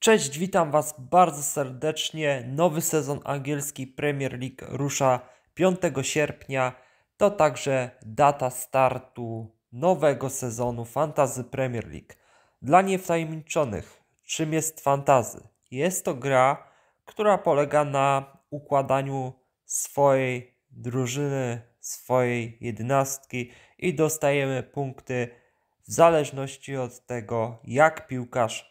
Cześć, witam Was bardzo serdecznie. Nowy sezon angielski Premier League rusza 5 sierpnia. To także data startu nowego sezonu Fantazy Premier League. Dla niewtajemniczonych, czym jest Fantazy? Jest to gra, która polega na układaniu swojej drużyny, swojej jedynastki i dostajemy punkty w zależności od tego, jak piłkarz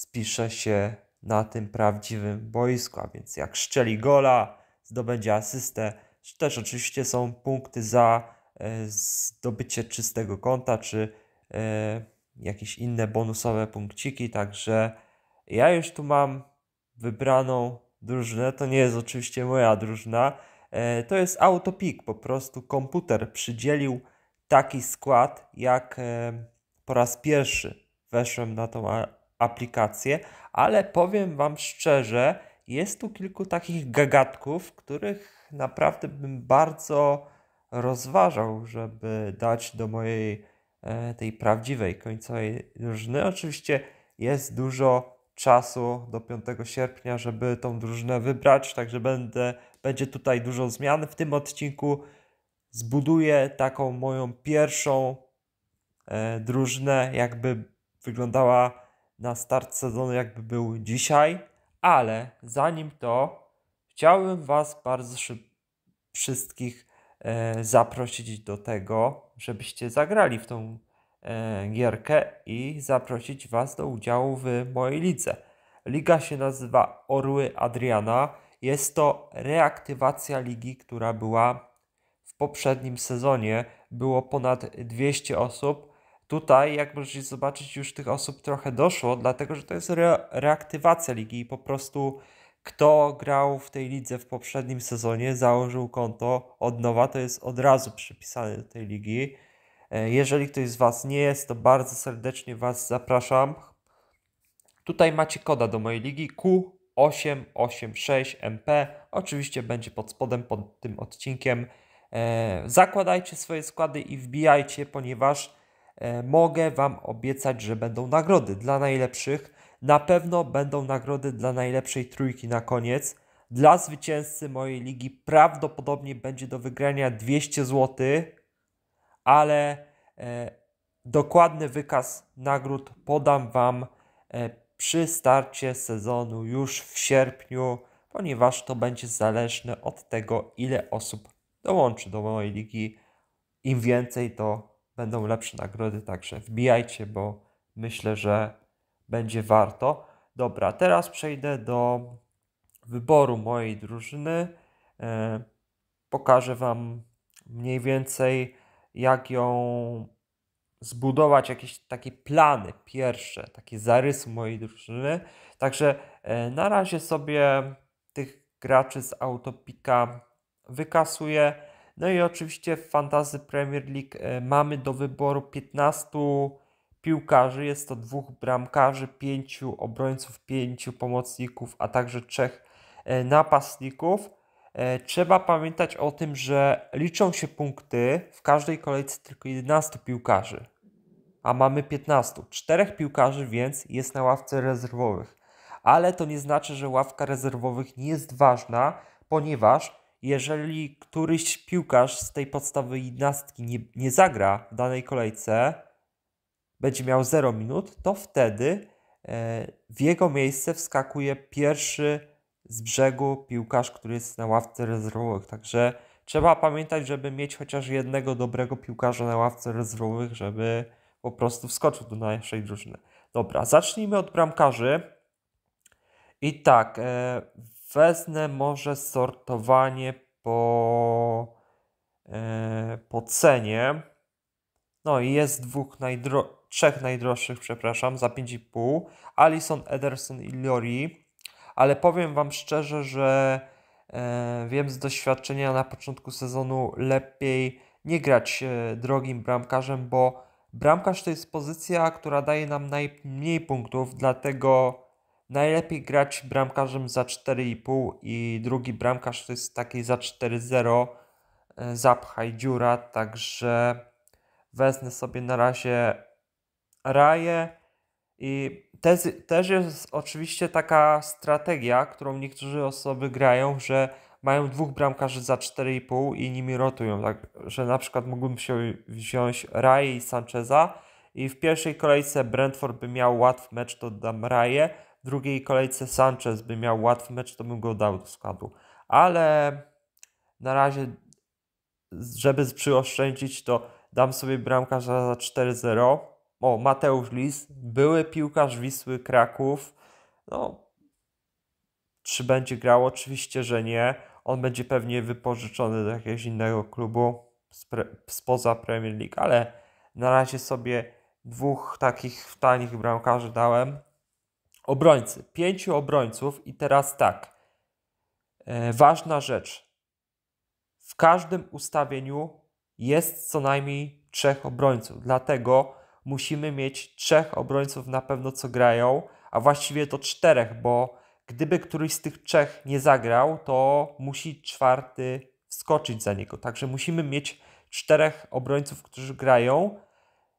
spisze się na tym prawdziwym boisku, a więc jak szczeli gola, zdobędzie asystę, czy też oczywiście są punkty za e, zdobycie czystego konta, czy e, jakieś inne bonusowe punkciki, także ja już tu mam wybraną drużynę, to nie jest oczywiście moja drużyna, e, to jest autopik, po prostu komputer przydzielił taki skład, jak po raz pierwszy weszłem na tą aplikację, ale powiem Wam szczerze, jest tu kilku takich gagatków, których naprawdę bym bardzo rozważał, żeby dać do mojej e, tej prawdziwej końcowej drużyny. Oczywiście jest dużo czasu do 5 sierpnia, żeby tą drużynę wybrać, także będę, będzie tutaj dużo zmian. W tym odcinku zbuduję taką moją pierwszą e, drużynę, jakby wyglądała na start sezonu, jakby był dzisiaj, ale zanim to, chciałbym Was bardzo szybko wszystkich e, zaprosić do tego, żebyście zagrali w tą e, gierkę i zaprosić Was do udziału w mojej lidze. Liga się nazywa Orły Adriana. Jest to reaktywacja ligi, która była w poprzednim sezonie. Było ponad 200 osób. Tutaj, jak możecie zobaczyć, już tych osób trochę doszło, dlatego że to jest re reaktywacja ligi i po prostu kto grał w tej lidze w poprzednim sezonie, założył konto od nowa, to jest od razu przypisane do tej ligi. E, jeżeli ktoś z Was nie jest, to bardzo serdecznie Was zapraszam. Tutaj macie koda do mojej ligi Q886MP. Oczywiście będzie pod spodem, pod tym odcinkiem. E, zakładajcie swoje składy i wbijajcie, ponieważ E, mogę Wam obiecać, że będą nagrody dla najlepszych. Na pewno będą nagrody dla najlepszej trójki na koniec. Dla zwycięzcy mojej ligi prawdopodobnie będzie do wygrania 200 zł, ale e, dokładny wykaz nagród podam Wam e, przy starcie sezonu już w sierpniu, ponieważ to będzie zależne od tego, ile osób dołączy do mojej ligi. Im więcej, to będą lepsze nagrody, także wbijajcie, bo myślę, że będzie warto. Dobra, teraz przejdę do wyboru mojej drużyny. E, pokażę Wam mniej więcej, jak ją zbudować, jakieś takie plany pierwsze, takie zarysy mojej drużyny. Także e, na razie sobie tych graczy z autopika wykasuję no i oczywiście w Fantasy Premier League e, mamy do wyboru 15 piłkarzy. Jest to dwóch bramkarzy, pięciu obrońców, pięciu pomocników, a także trzech e, napastników. E, trzeba pamiętać o tym, że liczą się punkty w każdej kolejce tylko 11 piłkarzy, a mamy 15. Czterech piłkarzy więc jest na ławce rezerwowych. Ale to nie znaczy, że ławka rezerwowych nie jest ważna, ponieważ jeżeli któryś piłkarz z tej podstawowej jednastki nie, nie zagra w danej kolejce, będzie miał 0 minut, to wtedy e, w jego miejsce wskakuje pierwszy z brzegu piłkarz, który jest na ławce rezerwowych. Także trzeba pamiętać, żeby mieć chociaż jednego dobrego piłkarza na ławce rezerwowych, żeby po prostu wskoczył do naszej drużyny. Dobra, zacznijmy od bramkarzy. I tak, e, Wezmę może sortowanie po, e, po cenie. No i jest dwóch najdro trzech najdroższych, przepraszam, za 5,5. Alison, Ederson i Lori. Ale powiem Wam szczerze, że e, wiem z doświadczenia na początku sezonu lepiej nie grać e, drogim bramkarzem, bo bramkarz to jest pozycja, która daje nam najmniej punktów, dlatego Najlepiej grać bramkarzem za 4,5 i drugi bramkarz to jest taki za 4,0 e, zapchaj dziura, także wezmę sobie na razie raję i też, też jest oczywiście taka strategia, którą niektórzy osoby grają, że mają dwóch bramkarzy za 4,5 i nimi rotują, tak, że na przykład mógłbym się wziąć Raje i Sancheza i w pierwszej kolejce Brentford by miał łatwy mecz, to dam Raje, w drugiej kolejce Sanchez by miał łatwy mecz, to bym go dał do składu. Ale na razie, żeby przyoszczędzić, to dam sobie bramkarza za 4-0. O, Mateusz Lis, były piłkarz Wisły Kraków. No, czy będzie grał? Oczywiście, że nie. On będzie pewnie wypożyczony do jakiegoś innego klubu spoza Premier League, ale na razie sobie dwóch takich tanich bramkarzy dałem. Obrońcy. Pięciu obrońców i teraz tak. E, ważna rzecz. W każdym ustawieniu jest co najmniej trzech obrońców. Dlatego musimy mieć trzech obrońców na pewno, co grają, a właściwie to czterech, bo gdyby któryś z tych trzech nie zagrał, to musi czwarty wskoczyć za niego. Także musimy mieć czterech obrońców, którzy grają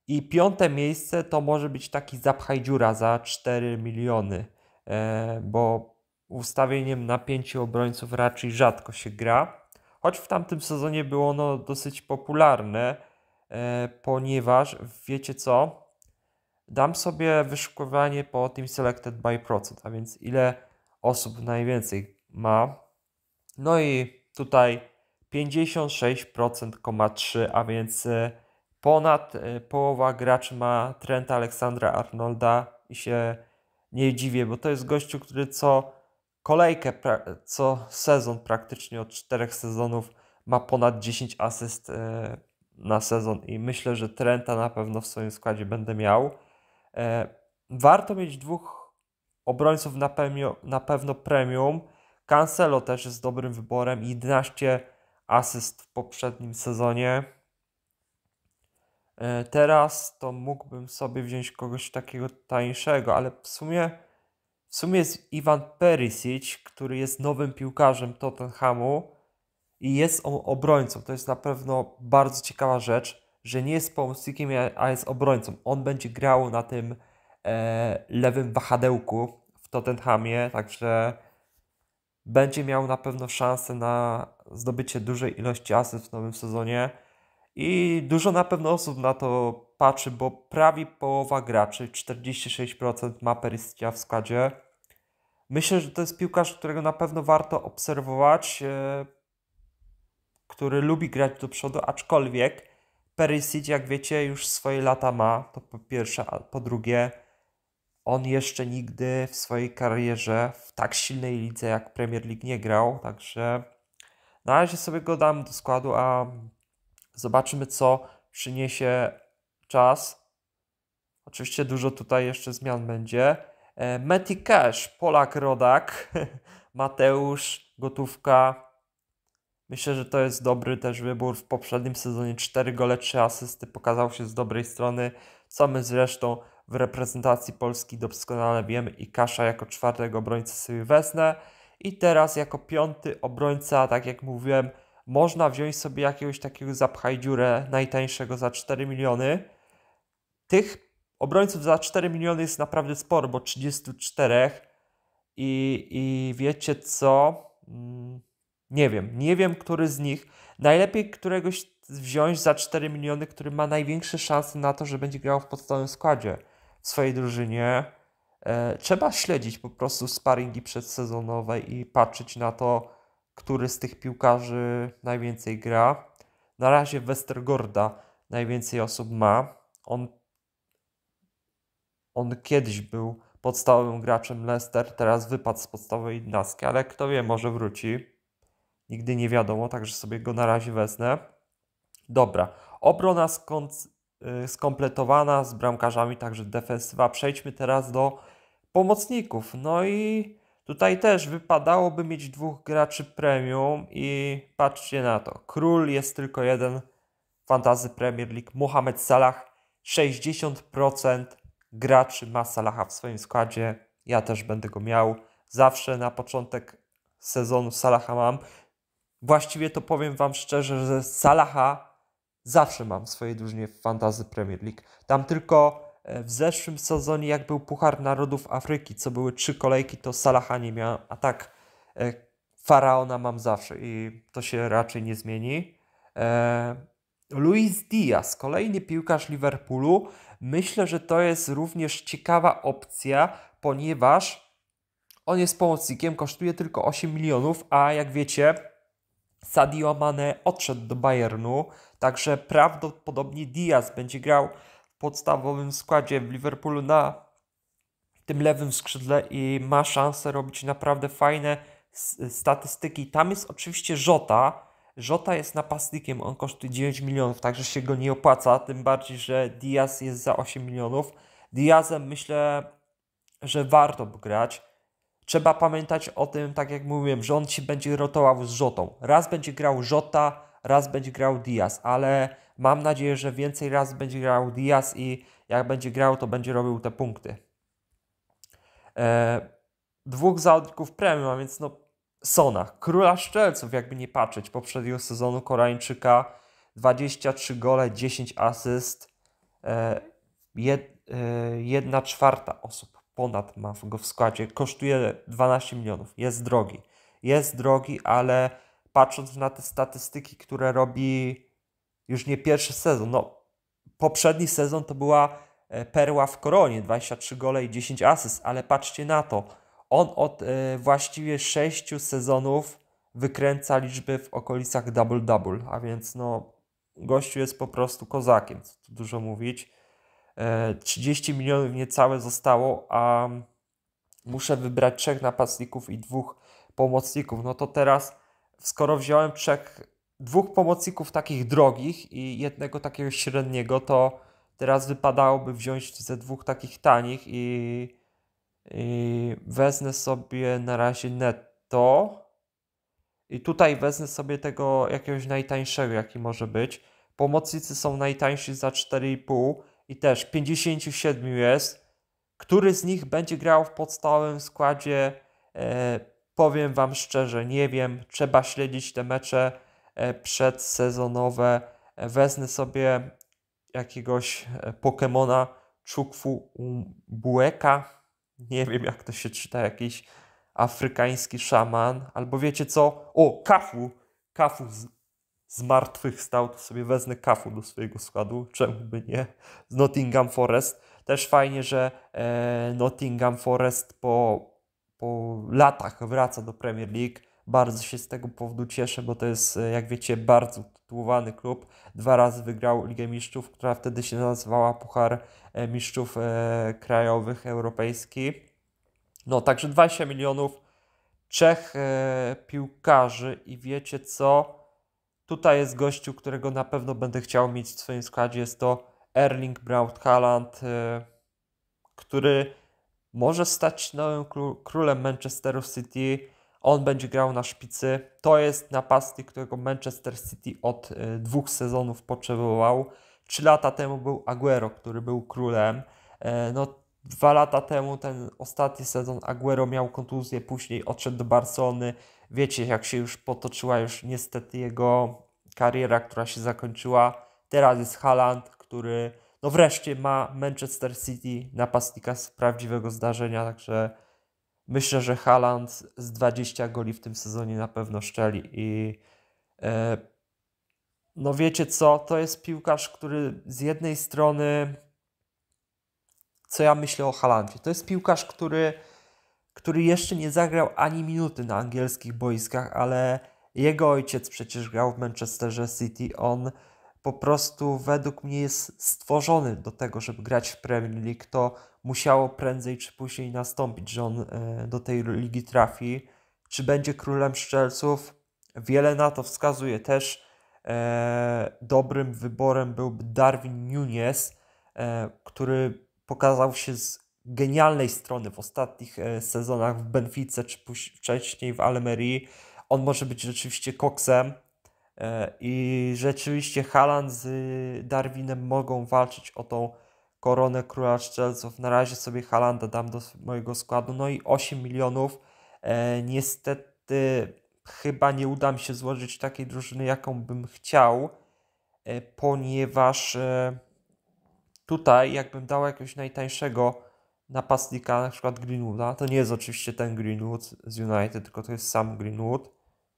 i piąte miejsce to może być taki zapchaj dziura za 4 miliony, e, bo ustawieniem na pięciu obrońców raczej rzadko się gra. Choć w tamtym sezonie było ono dosyć popularne, e, ponieważ wiecie co? Dam sobie wyszukiwanie po tym selected by procent, a więc ile osób najwięcej ma. No i tutaj 56,3, a więc e, Ponad e, połowa graczy ma Trenta Aleksandra Arnolda i się nie dziwię, bo to jest gościu, który co kolejkę, co sezon praktycznie od czterech sezonów ma ponad 10 asyst e, na sezon i myślę, że Trenta na pewno w swoim składzie będę miał. E, warto mieć dwóch obrońców na, na pewno premium. Cancelo też jest dobrym wyborem. 11 asyst w poprzednim sezonie E, teraz to mógłbym sobie wziąć kogoś takiego tańszego, ale w sumie, w sumie jest Iwan Perisic, który jest nowym piłkarzem Tottenhamu i jest on obrońcą. To jest na pewno bardzo ciekawa rzecz, że nie jest pomocnikiem, a jest obrońcą. On będzie grał na tym e, lewym wahadełku w Tottenhamie, także będzie miał na pewno szansę na zdobycie dużej ilości asyst w nowym sezonie. I dużo na pewno osób na to patrzy, bo prawie połowa graczy, 46% ma Peristia w składzie. Myślę, że to jest piłkarz, którego na pewno warto obserwować, e, który lubi grać do przodu, aczkolwiek Perisic, jak wiecie, już swoje lata ma, to po pierwsze, a po drugie, on jeszcze nigdy w swojej karierze w tak silnej lidze jak Premier League nie grał, także na razie sobie go dam do składu, a Zobaczymy, co przyniesie czas. Oczywiście dużo tutaj jeszcze zmian będzie. E, Meti Cash, Polak Rodak, Mateusz, gotówka. Myślę, że to jest dobry też wybór. W poprzednim sezonie 4 gole, 3 asysty pokazał się z dobrej strony. Co my zresztą w reprezentacji Polski doskonale wiemy i Kasza jako czwartego obrońcy sobie wezmę. I teraz jako piąty obrońca, tak jak mówiłem, można wziąć sobie jakiegoś takiego zapchaj dziurę najtańszego za 4 miliony. Tych obrońców za 4 miliony jest naprawdę sporo, bo 34 i, i wiecie co? Mm, nie wiem, nie wiem, który z nich. Najlepiej któregoś wziąć za 4 miliony, który ma największe szanse na to, że będzie grał w podstawowym składzie w swojej drużynie. E, trzeba śledzić po prostu sparingi przedsezonowe i patrzeć na to, który z tych piłkarzy najwięcej gra. Na razie Westergorda najwięcej osób ma. On, on kiedyś był podstawowym graczem Leicester, teraz wypadł z podstawowej jednostki, ale kto wie, może wróci. Nigdy nie wiadomo, także sobie go na razie wezmę. Dobra, obrona skąd, yy, skompletowana z bramkarzami, także defensywa. Przejdźmy teraz do pomocników. No i Tutaj też wypadałoby mieć dwóch graczy premium i patrzcie na to. Król jest tylko jeden Fantazy Premier League. Mohamed Salah 60% graczy ma Salaha w swoim składzie. Ja też będę go miał. Zawsze na początek sezonu Salaha mam. Właściwie to powiem Wam szczerze, że Salaha zawsze mam swojej drużynie w Fantazy Premier League. Tam tylko E, w zeszłym sezonie, jak był Puchar Narodów Afryki, co były trzy kolejki, to Salaha nie miał, a tak e, Faraona mam zawsze i to się raczej nie zmieni. E, Luis Diaz, kolejny piłkarz Liverpoolu. Myślę, że to jest również ciekawa opcja, ponieważ on jest pomocnikiem, kosztuje tylko 8 milionów, a jak wiecie, Sadio Mane odszedł do Bayernu, także prawdopodobnie Diaz będzie grał podstawowym składzie w Liverpoolu na tym lewym skrzydle i ma szansę robić naprawdę fajne statystyki. Tam jest oczywiście Żota. Żota jest napastnikiem, on kosztuje 9 milionów, także się go nie opłaca, tym bardziej, że Diaz jest za 8 milionów. Diazem myślę, że warto grać. Trzeba pamiętać o tym, tak jak mówiłem, że on się będzie rotował z Żotą. Raz będzie grał Żota, raz będzie grał Diaz, ale Mam nadzieję, że więcej razy będzie grał Diaz i jak będzie grał, to będzie robił te punkty. E, dwóch zawodników premium, a więc no Sona, króla szczelców, jakby nie patrzeć, poprzedniego sezonu Koreańczyka 23 gole, 10 asyst, e, jed, e, jedna czwarta osób ponad ma go w składzie, kosztuje 12 milionów, jest drogi. Jest drogi, ale patrząc na te statystyki, które robi już nie pierwszy sezon. No, poprzedni sezon to była e, perła w koronie, 23 gole i 10 asyst, ale patrzcie na to. On od e, właściwie 6 sezonów wykręca liczby w okolicach double-double, a więc no, gościu jest po prostu kozakiem, co tu dużo mówić. 30 e, milionów niecałe zostało, a muszę wybrać trzech napastników i dwóch pomocników. No to teraz, skoro wziąłem trzech dwóch pomocników takich drogich i jednego takiego średniego, to teraz wypadałoby wziąć ze dwóch takich tanich i, i wezmę sobie na razie netto. I tutaj wezmę sobie tego jakiegoś najtańszego, jaki może być. Pomocnicy są najtańsi za 4,5 i też 57 jest. Który z nich będzie grał w podstawowym składzie? E, powiem Wam szczerze, nie wiem. Trzeba śledzić te mecze E, przedsezonowe. E, wezmę sobie jakiegoś e, Pokemona Chukwu Bueka. Nie wiem, jak to się czyta, jakiś afrykański szaman. Albo wiecie co? O, Kafu! Kafu z, z martwych stał, to sobie wezmę Kafu do swojego składu. Czemu by nie? Z Nottingham Forest. Też fajnie, że e, Nottingham Forest po, po latach wraca do Premier League bardzo się z tego powodu cieszę, bo to jest, e, jak wiecie, bardzo tytułowany klub. Dwa razy wygrał Ligę Mistrzów, która wtedy się nazywała Puchar e, Mistrzów e, Krajowych Europejski. No, także 20 milionów trzech piłkarzy i wiecie co? Tutaj jest gościu, którego na pewno będę chciał mieć w swoim składzie. Jest to Erling Braut Haaland, który może stać nowym królem Manchesteru City. On będzie grał na szpicy. To jest napastnik, którego Manchester City od e, dwóch sezonów potrzebował. Trzy lata temu był Aguero, który był królem. E, no, dwa lata temu ten ostatni sezon Aguero miał kontuzję, później odszedł do Barcelony. Wiecie, jak się już potoczyła już niestety jego kariera, która się zakończyła. Teraz jest Haaland, który no wreszcie ma Manchester City napastnika z prawdziwego zdarzenia, także Myślę, że Haaland z 20 goli w tym sezonie na pewno szczeli i e, no wiecie co, to jest piłkarz, który z jednej strony co ja myślę o Halandzie. To jest piłkarz, który, który jeszcze nie zagrał ani minuty na angielskich boiskach, ale jego ojciec przecież grał w Manchesterze City. On po prostu według mnie jest stworzony do tego, żeby grać w Premier League. To musiało prędzej czy później nastąpić, że on e, do tej ligi trafi. Czy będzie królem szczelców? Wiele na to wskazuje też. E, dobrym wyborem byłby Darwin Nunes, e, który pokazał się z genialnej strony w ostatnich e, sezonach w Benfice czy wcześniej w Almerii. On może być rzeczywiście koksem, E, I rzeczywiście Haaland z Darwinem mogą walczyć o tą koronę króla strzelców. Na razie sobie Halanda dam do mojego składu. No i 8 milionów. E, niestety chyba nie uda mi się złożyć takiej drużyny, jaką bym chciał, e, ponieważ tutaj jakbym dał jakiegoś najtańszego napastnika, na przykład Greenwooda, to nie jest oczywiście ten Greenwood z United, tylko to jest sam Greenwood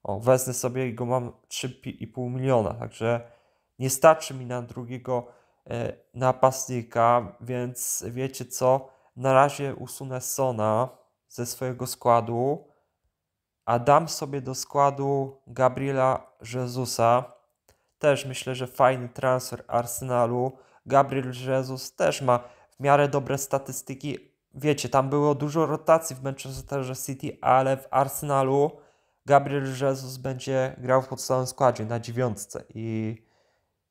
o, wezmę sobie i go mam 3,5 miliona, także nie starczy mi na drugiego e, napastnika, więc wiecie co, na razie usunę Sona ze swojego składu, a dam sobie do składu Gabriela Jezusa. Też myślę, że fajny transfer Arsenalu. Gabriel Jesus też ma w miarę dobre statystyki. Wiecie, tam było dużo rotacji w Manchesterze City, ale w Arsenalu Gabriel Jesus będzie grał w podstawowym składzie na dziewiątce i,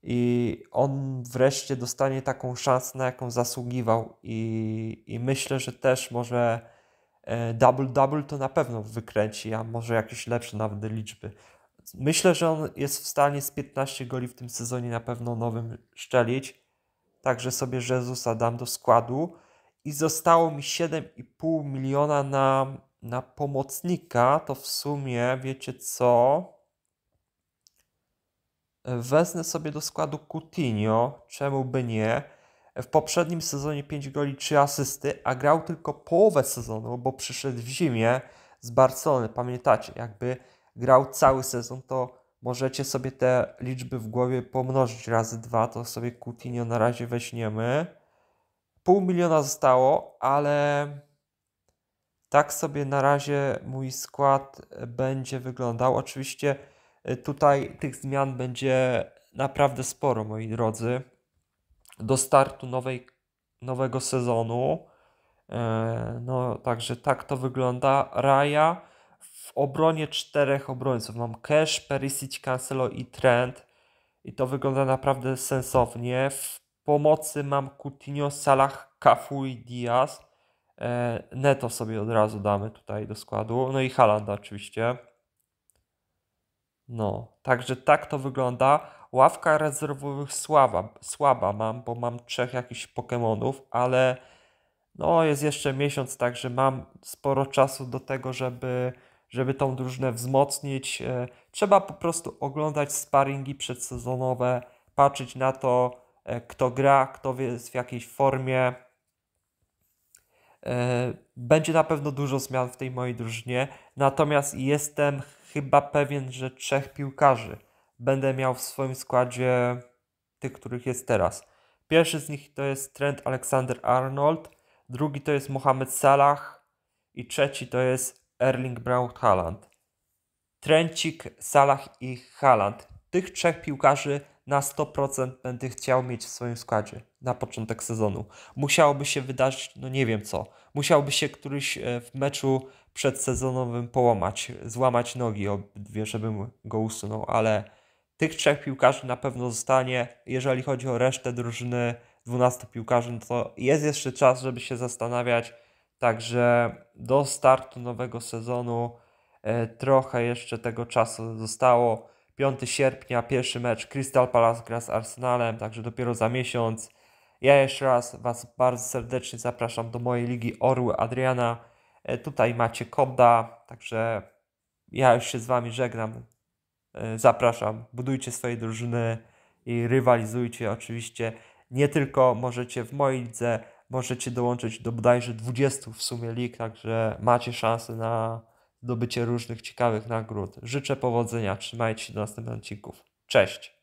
i on wreszcie dostanie taką szansę, na jaką zasługiwał i, i myślę, że też może e, double-double to na pewno wykręci, a może jakieś lepsze nawet liczby. Myślę, że on jest w stanie z 15 goli w tym sezonie na pewno nowym szczelić. Także sobie Jezusa dam do składu. I zostało mi 7,5 miliona na na pomocnika, to w sumie wiecie co? Wezmę sobie do składu Coutinho, czemu by nie? W poprzednim sezonie 5 goli, 3 asysty, a grał tylko połowę sezonu, bo przyszedł w zimie z Barcelony. Pamiętacie, jakby grał cały sezon, to możecie sobie te liczby w głowie pomnożyć razy dwa, to sobie Coutinho na razie weźmiemy. Pół miliona zostało, ale tak sobie na razie mój skład będzie wyglądał. Oczywiście e, tutaj tych zmian będzie naprawdę sporo, moi drodzy. Do startu nowej, nowego sezonu. E, no, także tak to wygląda. Raja w obronie czterech obrońców. Mam Cash, Perisic, Cancelo i Trent. I to wygląda naprawdę sensownie. W pomocy mam Coutinho, Salah, Cafu i Diaz. E, Neto sobie od razu damy tutaj do składu. No i Halanda oczywiście. No, także tak to wygląda. Ławka rezerwowych słaba, słaba mam, bo mam trzech jakichś Pokemonów, ale no jest jeszcze miesiąc, także mam sporo czasu do tego, żeby, żeby tą drużynę wzmocnić. E, trzeba po prostu oglądać sparingi przedsezonowe, patrzeć na to, e, kto gra, kto jest w jakiejś formie. E, będzie na pewno dużo zmian w tej mojej drużynie, natomiast jestem chyba pewien, że trzech piłkarzy będę miał w swoim składzie tych, których jest teraz. Pierwszy z nich to jest Trent Alexander-Arnold, drugi to jest Mohamed Salah i trzeci to jest Erling Braut Haaland. Trencik, Salah i Haaland. Tych trzech piłkarzy na 100% będę chciał mieć w swoim składzie na początek sezonu. Musiałoby się wydarzyć, no nie wiem co, musiałby się któryś e, w meczu przedsezonowym połamać, złamać nogi obydwie, żebym go usunął, ale tych trzech piłkarzy na pewno zostanie. Jeżeli chodzi o resztę drużyny 12 piłkarzy, no to jest jeszcze czas, żeby się zastanawiać. Także do startu nowego sezonu e, trochę jeszcze tego czasu zostało. 5 sierpnia pierwszy mecz Crystal Palace gra z Arsenalem, także dopiero za miesiąc. Ja jeszcze raz Was bardzo serdecznie zapraszam do mojej ligi Orły Adriana. E, tutaj macie koda, także ja już się z Wami żegnam. E, zapraszam, budujcie swoje drużyny i rywalizujcie oczywiście. Nie tylko możecie w mojej lidze, możecie dołączyć do bodajże 20 w sumie lig, także macie szansę na zdobycie różnych ciekawych nagród. Życzę powodzenia, trzymajcie się do następnych odcinków. Cześć!